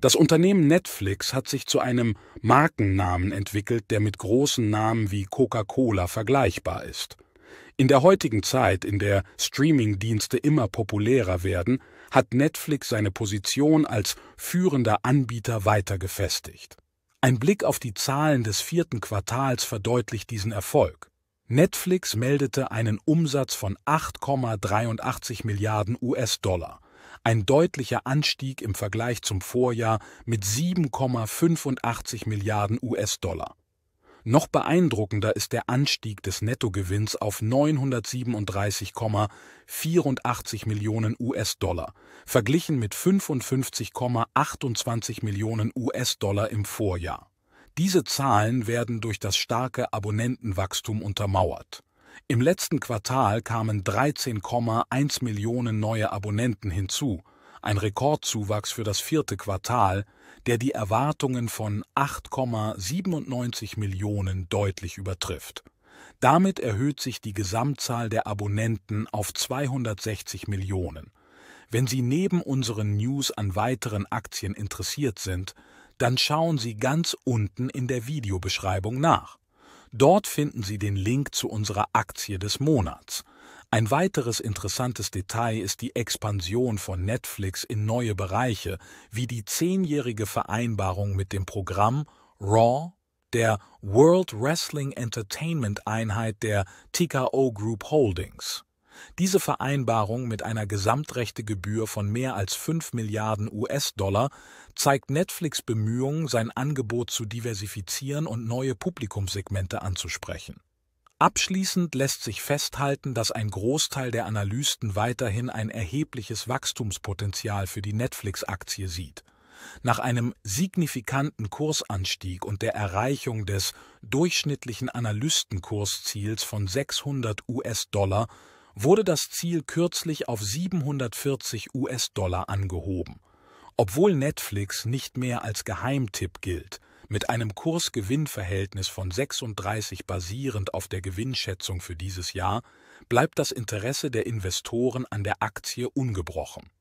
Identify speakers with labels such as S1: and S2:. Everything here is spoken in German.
S1: Das Unternehmen Netflix hat sich zu einem Markennamen entwickelt, der mit großen Namen wie Coca-Cola vergleichbar ist. In der heutigen Zeit, in der Streaming-Dienste immer populärer werden, hat Netflix seine Position als führender Anbieter weiter gefestigt. Ein Blick auf die Zahlen des vierten Quartals verdeutlicht diesen Erfolg. Netflix meldete einen Umsatz von 8,83 Milliarden US-Dollar – ein deutlicher Anstieg im Vergleich zum Vorjahr mit 7,85 Milliarden US-Dollar. Noch beeindruckender ist der Anstieg des Nettogewinns auf 937,84 Millionen US-Dollar, verglichen mit 55,28 Millionen US-Dollar im Vorjahr. Diese Zahlen werden durch das starke Abonnentenwachstum untermauert. Im letzten Quartal kamen 13,1 Millionen neue Abonnenten hinzu, ein Rekordzuwachs für das vierte Quartal, der die Erwartungen von 8,97 Millionen deutlich übertrifft. Damit erhöht sich die Gesamtzahl der Abonnenten auf 260 Millionen. Wenn Sie neben unseren News an weiteren Aktien interessiert sind, dann schauen Sie ganz unten in der Videobeschreibung nach. Dort finden Sie den Link zu unserer Aktie des Monats. Ein weiteres interessantes Detail ist die Expansion von Netflix in neue Bereiche, wie die zehnjährige Vereinbarung mit dem Programm Raw, der World Wrestling Entertainment Einheit der TKO Group Holdings. Diese Vereinbarung mit einer Gesamtrechtegebühr von mehr als 5 Milliarden US-Dollar zeigt Netflix Bemühungen, sein Angebot zu diversifizieren und neue Publikumssegmente anzusprechen. Abschließend lässt sich festhalten, dass ein Großteil der Analysten weiterhin ein erhebliches Wachstumspotenzial für die Netflix-Aktie sieht. Nach einem signifikanten Kursanstieg und der Erreichung des durchschnittlichen Analystenkursziels von 600 US-Dollar wurde das Ziel kürzlich auf 740 US-Dollar angehoben, obwohl Netflix nicht mehr als Geheimtipp gilt. Mit einem Kursgewinnverhältnis von 36 basierend auf der Gewinnschätzung für dieses Jahr bleibt das Interesse der Investoren an der Aktie ungebrochen